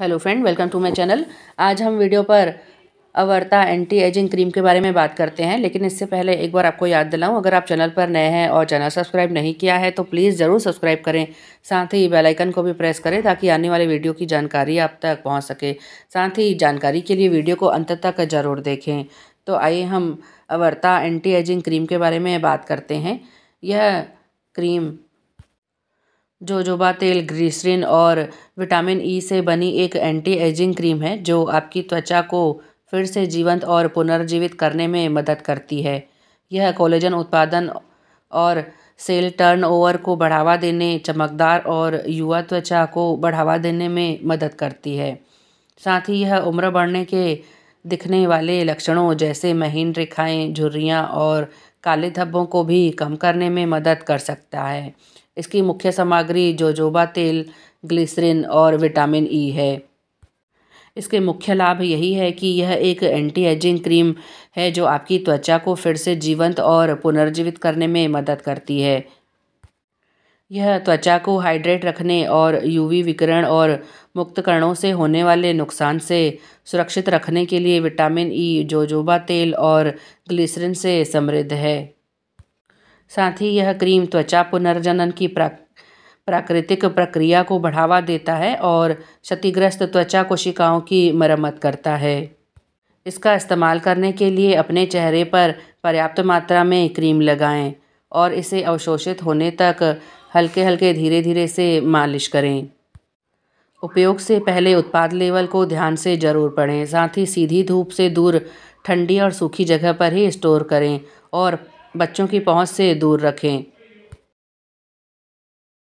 hello friend welcome to my channel आज हम video पर अवर्ता एंटी एजिंग क्रीम के बारे में बात करते हैं लेकिन इससे पहले एक बार आपको याद दिलाऊं अगर आप चैनल पर नए हैं और चैनल सब्सक्राइब नहीं किया है तो प्लीज़ ज़रूर सब्सक्राइब करें साथ ही बेल आइकन को भी प्रेस करें ताकि आने वाले वीडियो की जानकारी आप तक पहुँच सके साथ ही जानकारी के लिए वीडियो को अंत तक ज़रूर देखें तो आइए हम अवर्ता एंटी एजिंग क्रीम के बारे में बात करते हैं यह क्रीम जोजोबा तेल ग्रीसरीन और विटामिन ई से बनी एक एंटी एजिंग क्रीम है जो आपकी त्वचा को फिर से जीवंत और पुनर्जीवित करने में मदद करती है यह कोलेजन उत्पादन और सेल टर्नओवर को बढ़ावा देने चमकदार और युवा त्वचा को बढ़ावा देने में मदद करती है साथ ही यह उम्र बढ़ने के दिखने वाले लक्षणों जैसे महीन रेखाएं झुर्रियाँ और काले धब्बों को भी कम करने में मदद कर सकता है इसकी मुख्य सामग्री जोजोबा तेल ग्लिसरिन और विटामिन ई है इसके मुख्य लाभ यही है कि यह एक एंटी एजिंग क्रीम है जो आपकी त्वचा को फिर से जीवंत और पुनर्जीवित करने में मदद करती है यह त्वचा को हाइड्रेट रखने और यूवी विकिरण और मुक्त कणों से होने वाले नुकसान से सुरक्षित रखने के लिए विटामिन ई e, जोजोबा तेल और ग्लिसरिन से समृद्ध है साथ ही यह क्रीम त्वचा पुनर्जनन की प्राक प्राकृतिक प्रक्रिया को बढ़ावा देता है और क्षतिग्रस्त त्वचा कोशिकाओं की मरम्मत करता है इसका इस्तेमाल करने के लिए अपने चेहरे पर पर्याप्त मात्रा में क्रीम लगाएं और इसे अवशोषित होने तक हल्के हल्के धीरे धीरे से मालिश करें उपयोग से पहले उत्पाद लेवल को ध्यान से ज़रूर पढ़ें साथ ही सीधी धूप से दूर ठंडी और सूखी जगह पर ही स्टोर करें और बच्चों की पहुंच से दूर रखें